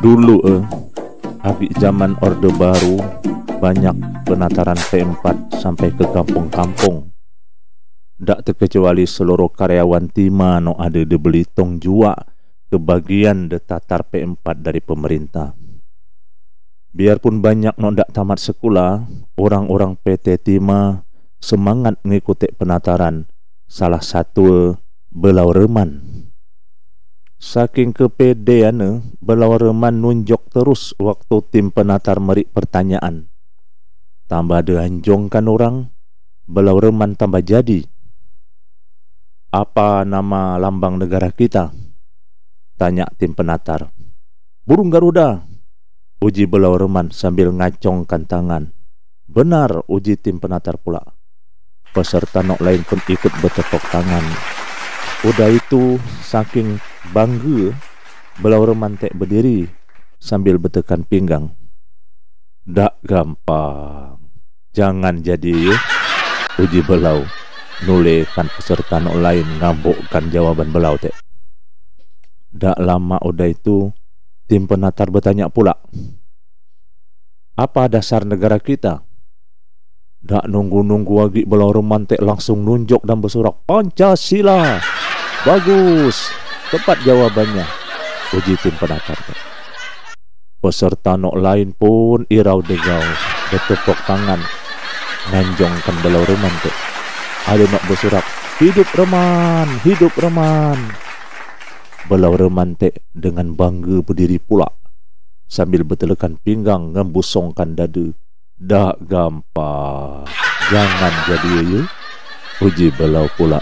dulu eh habis zaman Orde Baru banyak penataran P4 sampai ke kampung-kampung tak terkecuali seluruh karyawan Timah, no ada di Belitung jua kebagian de tatar P4 dari pemerintah biarpun banyak no dak tamat sekolah orang-orang PT Timah semangat mengikuti penataran salah satu belau reman Saking kepedeane, belawareman nunjuk terus waktu tim penatar merik pertanyaan. Tambah dehanjongkan orang, belawareman tambah jadi. Apa nama lambang negara kita? Tanya tim penatar. Burung Garuda, uji belawareman sambil ngacongkan tangan. Benar, uji tim penatar pula. Peserta nok lain pun ikut bertepuk tangan. Udah itu, saking bangga belau mantek berdiri sambil betekan pinggang. Dak gampang. Jangan jadi ya. Uji belau. Nulekan peserta lain ngamukkan jawaban belau teh. Dak lama udah itu tim penatar bertanya pula. Apa dasar negara kita? Dak nunggu-nunggu lagi belau romantik langsung nunjuk dan bersorak Pancasila. Bagus. Tepat jawabannya, uji tim penakar. Peserta nok lain pun irau degau, bertepuk tangan, nganjong kendalau reman tuh. Ada nak bersurat, hidup reman, hidup reman. Belau reman te dengan bangga berdiri pula sambil bertelekan pinggang ngembusongkan dadu, dah gampang. Jangan jadi ya, ya. Uji belau pula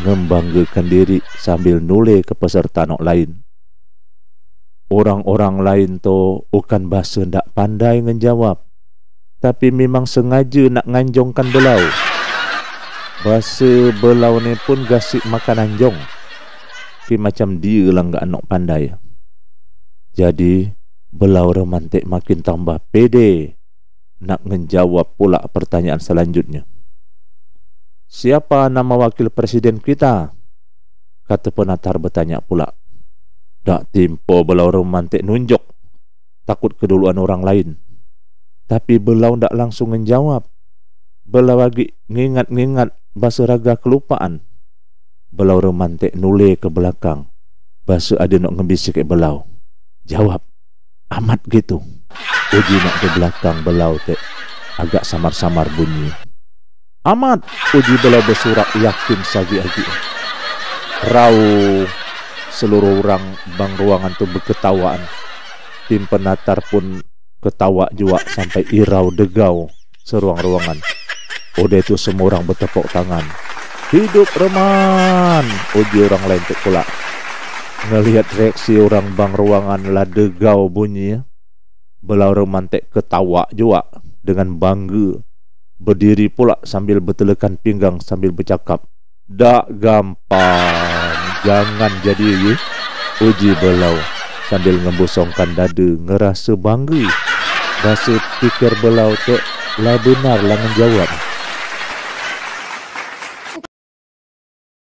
membanggakan diri sambil nule ke peserta nok lain. Orang-orang lain tu bukan bahasa ndak pandai ngejawab, tapi memang sengaja nak nganjongkan belau. Bahasa belau ni pun gasik makan anjong. Ki macam dia lah nggak nok pandai. Jadi belau romantik makin tambah pede nak menjawab pula pertanyaan selanjutnya. Siapa nama wakil presiden kita? Kata penatar bertanya pula. Tak timpo belau romantik nunjuk. Takut keduluan orang lain. Tapi belau tak langsung menjawab. Belau lagi ngingat-ngingat bahasa raga kelupaan. Belau romantik nule ke belakang. Bahasa ada nak ngebisik ke belau. Jawab. Amat gitu. Uji nak ke belakang belau tek. Agak samar-samar bunyi amat uji bela bersurat yakin sagi lagi rau seluruh orang bang ruangan tu berketawaan tim penatar pun ketawa jua sampai irau degau seruang-ruangan udah itu semua orang bertepuk tangan hidup reman uji orang lain tu pula ngelihat reaksi orang bang ruangan lah degau bunyi ya. belau reman tek ketawa jua dengan bangga berdiri pula sambil bertelekan pinggang sambil bercakap. Tak gampang. Jangan jadi ye. Uji belau sambil ngembusongkan dada ngerasa bangga. Rasa fikir belau tu lah benar lah menjawab.